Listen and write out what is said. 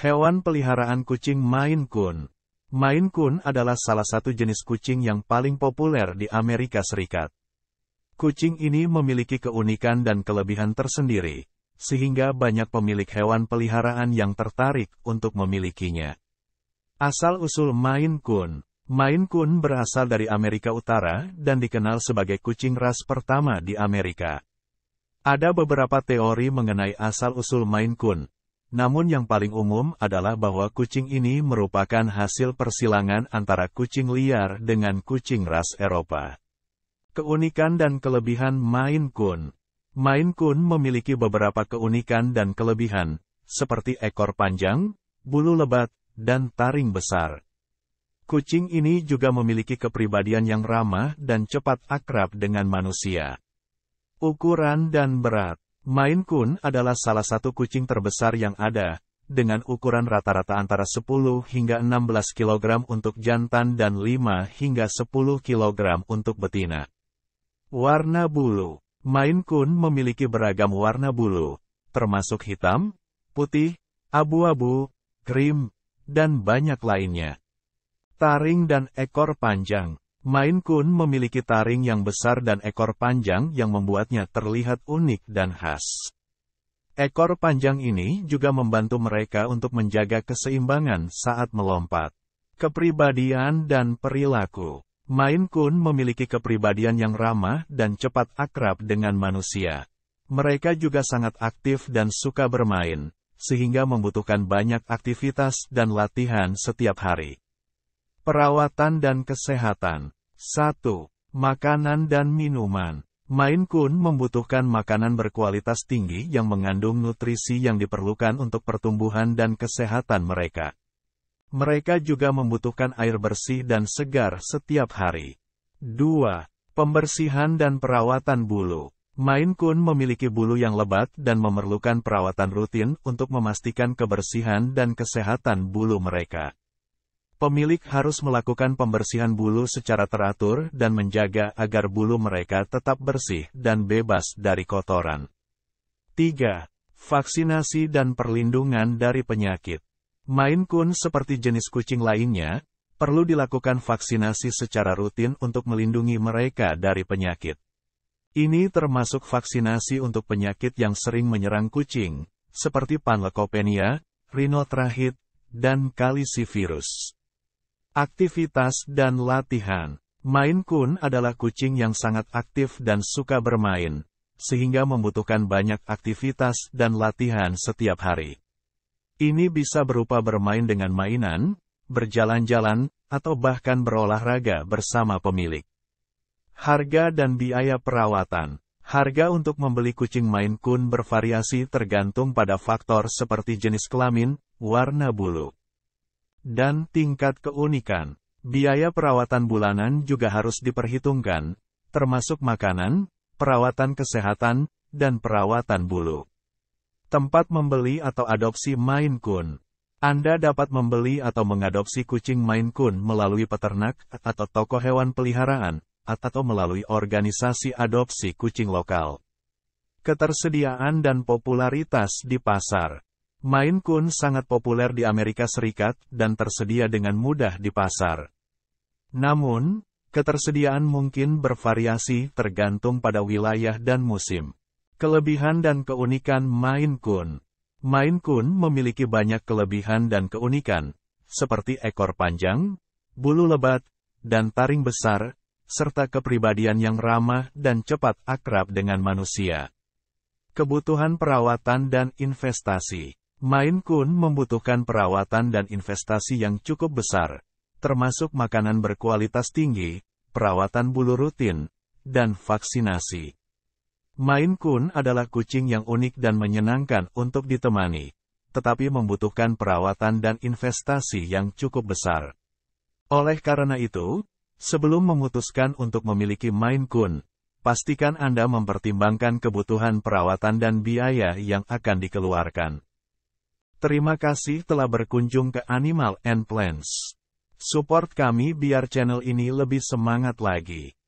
Hewan peliharaan kucing Maine Coon. Maine Coon adalah salah satu jenis kucing yang paling populer di Amerika Serikat. Kucing ini memiliki keunikan dan kelebihan tersendiri, sehingga banyak pemilik hewan peliharaan yang tertarik untuk memilikinya. Asal-usul Maine Coon Maine Coon berasal dari Amerika Utara dan dikenal sebagai kucing ras pertama di Amerika. Ada beberapa teori mengenai asal-usul Maine Coon, namun yang paling umum adalah bahwa kucing ini merupakan hasil persilangan antara kucing liar dengan kucing ras Eropa. Keunikan dan kelebihan Maine Coon Maine Coon memiliki beberapa keunikan dan kelebihan, seperti ekor panjang, bulu lebat, dan taring besar. Kucing ini juga memiliki kepribadian yang ramah dan cepat akrab dengan manusia. Ukuran dan berat Maine Coon adalah salah satu kucing terbesar yang ada, dengan ukuran rata-rata antara 10 hingga 16 kg untuk jantan dan 5 hingga 10 kg untuk betina. Warna bulu Maine Coon memiliki beragam warna bulu, termasuk hitam, putih, abu-abu, krim, dan banyak lainnya. Taring dan ekor panjang Main Kun memiliki taring yang besar dan ekor panjang yang membuatnya terlihat unik dan khas. Ekor panjang ini juga membantu mereka untuk menjaga keseimbangan saat melompat. Kepribadian dan perilaku Main Kun memiliki kepribadian yang ramah dan cepat akrab dengan manusia. Mereka juga sangat aktif dan suka bermain, sehingga membutuhkan banyak aktivitas dan latihan setiap hari. Perawatan dan kesehatan. 1. Makanan dan minuman. Main Kun membutuhkan makanan berkualitas tinggi yang mengandung nutrisi yang diperlukan untuk pertumbuhan dan kesehatan mereka. Mereka juga membutuhkan air bersih dan segar setiap hari. 2. Pembersihan dan perawatan bulu. Main Kun memiliki bulu yang lebat dan memerlukan perawatan rutin untuk memastikan kebersihan dan kesehatan bulu mereka. Pemilik harus melakukan pembersihan bulu secara teratur dan menjaga agar bulu mereka tetap bersih dan bebas dari kotoran. 3. Vaksinasi dan perlindungan dari penyakit. Main kun seperti jenis kucing lainnya, perlu dilakukan vaksinasi secara rutin untuk melindungi mereka dari penyakit. Ini termasuk vaksinasi untuk penyakit yang sering menyerang kucing, seperti panleukopenia, rinotrahit, dan kalisivirus. Aktivitas dan latihan. Main Kun adalah kucing yang sangat aktif dan suka bermain, sehingga membutuhkan banyak aktivitas dan latihan setiap hari. Ini bisa berupa bermain dengan mainan, berjalan-jalan, atau bahkan berolahraga bersama pemilik. Harga dan biaya perawatan. Harga untuk membeli kucing Maine Coon bervariasi tergantung pada faktor seperti jenis kelamin, warna bulu, dan tingkat keunikan. Biaya perawatan bulanan juga harus diperhitungkan, termasuk makanan, perawatan kesehatan, dan perawatan bulu. Tempat membeli atau adopsi Maine Coon. Anda dapat membeli atau mengadopsi kucing Maine Coon melalui peternak atau toko hewan peliharaan, atau melalui organisasi adopsi kucing lokal ketersediaan dan popularitas di pasar. Main Kun sangat populer di Amerika Serikat dan tersedia dengan mudah di pasar. Namun, ketersediaan mungkin bervariasi tergantung pada wilayah dan musim. Kelebihan dan keunikan Main Kun Main Kun memiliki banyak kelebihan dan keunikan, seperti ekor panjang, bulu lebat, dan taring besar, serta kepribadian yang ramah dan cepat akrab dengan manusia. Kebutuhan perawatan dan investasi Main Kun membutuhkan perawatan dan investasi yang cukup besar, termasuk makanan berkualitas tinggi, perawatan bulu rutin, dan vaksinasi. Main Kun adalah kucing yang unik dan menyenangkan untuk ditemani, tetapi membutuhkan perawatan dan investasi yang cukup besar. Oleh karena itu, sebelum memutuskan untuk memiliki Main Kun, pastikan Anda mempertimbangkan kebutuhan perawatan dan biaya yang akan dikeluarkan. Terima kasih telah berkunjung ke Animal and Plants. Support kami biar channel ini lebih semangat lagi.